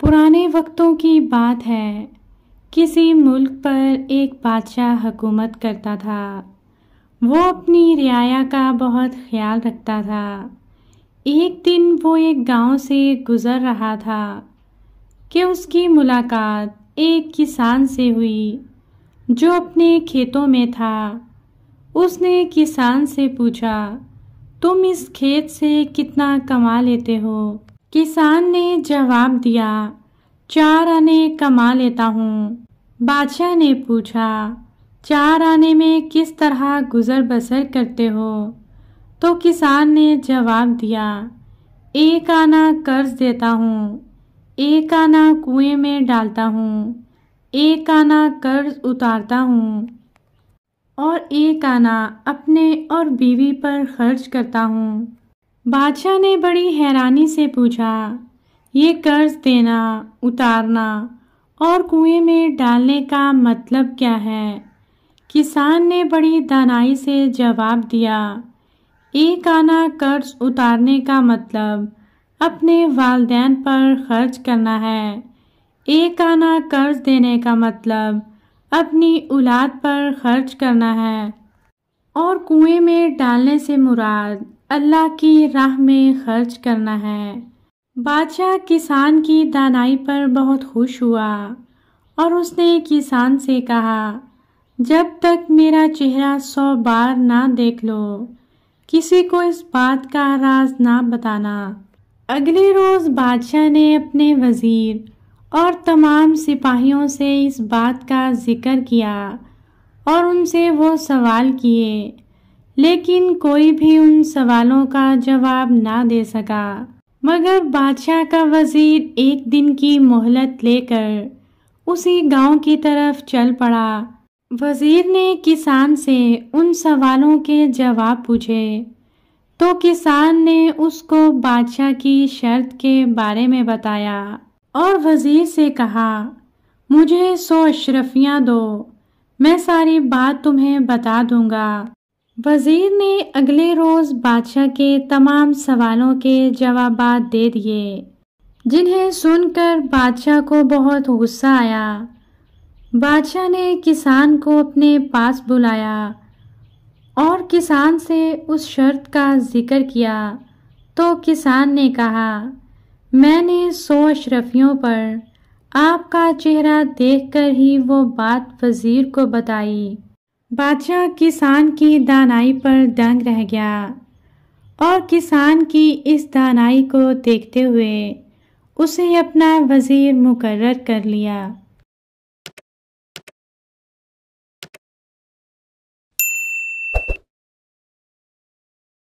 पुराने वक्तों की बात है किसी मुल्क पर एक बादशाह हुकूमत करता था वो अपनी रियाया का बहुत ख्याल रखता था एक दिन वो एक गांव से गुज़र रहा था कि उसकी मुलाकात एक किसान से हुई जो अपने खेतों में था उसने किसान से पूछा तुम इस खेत से कितना कमा लेते हो किसान ने जवाब दिया चार आने कमा लेता हूँ बादशाह ने पूछा चार आने में किस तरह गुजर बसर करते हो तो किसान ने जवाब दिया एक आना कर्ज देता हूँ एक आना कुएं में डालता हूँ एक आना कर्ज उतारता हूँ और एक आना अपने और बीवी पर खर्च करता हूँ बादशाह ने बड़ी हैरानी से पूछा ये कर्ज देना उतारना और कुएं में डालने का मतलब क्या है किसान ने बड़ी दानाई से जवाब दिया एक आना कर्ज उतारने का मतलब अपने वालदेन पर खर्च करना है एक आना कर्ज देने का मतलब अपनी औलाद पर खर्च करना है और कुएं में डालने से मुराद अल्लाह की राह में खर्च करना है बादशाह किसान की दानाई पर बहुत खुश हुआ और उसने किसान से कहा जब तक मेरा चेहरा सौ बार ना देख लो किसी को इस बात का राज ना बताना अगले रोज़ बादशाह ने अपने वज़ीर और तमाम सिपाहियों से इस बात का ज़िक्र किया और उनसे वो सवाल किए लेकिन कोई भी उन सवालों का जवाब ना दे सका मगर बादशाह का वजीर एक दिन की मोहलत लेकर उसी गांव की तरफ चल पड़ा वजीर ने किसान से उन सवालों के जवाब पूछे तो किसान ने उसको बादशाह की शर्त के बारे में बताया और वजीर से कहा मुझे सौ अशरफियाँ दो मैं सारी बात तुम्हें बता दूंगा वजीर ने अगले रोज बादशाह के तमाम सवालों के जवाब दे दिए जिन्हें सुनकर बादशाह को बहुत गुस्सा आया बादशाह ने किसान को अपने पास बुलाया और किसान से उस शर्त का जिक्र किया तो किसान ने कहा मैंने सौ अशरफियों पर आपका चेहरा देखकर ही वो बात वज़ीर को बताई बादशाह किसान की दानाई पर दंग रह गया और किसान की इस दानाई को देखते हुए उसे अपना वज़ीर मुकर्र कर लिया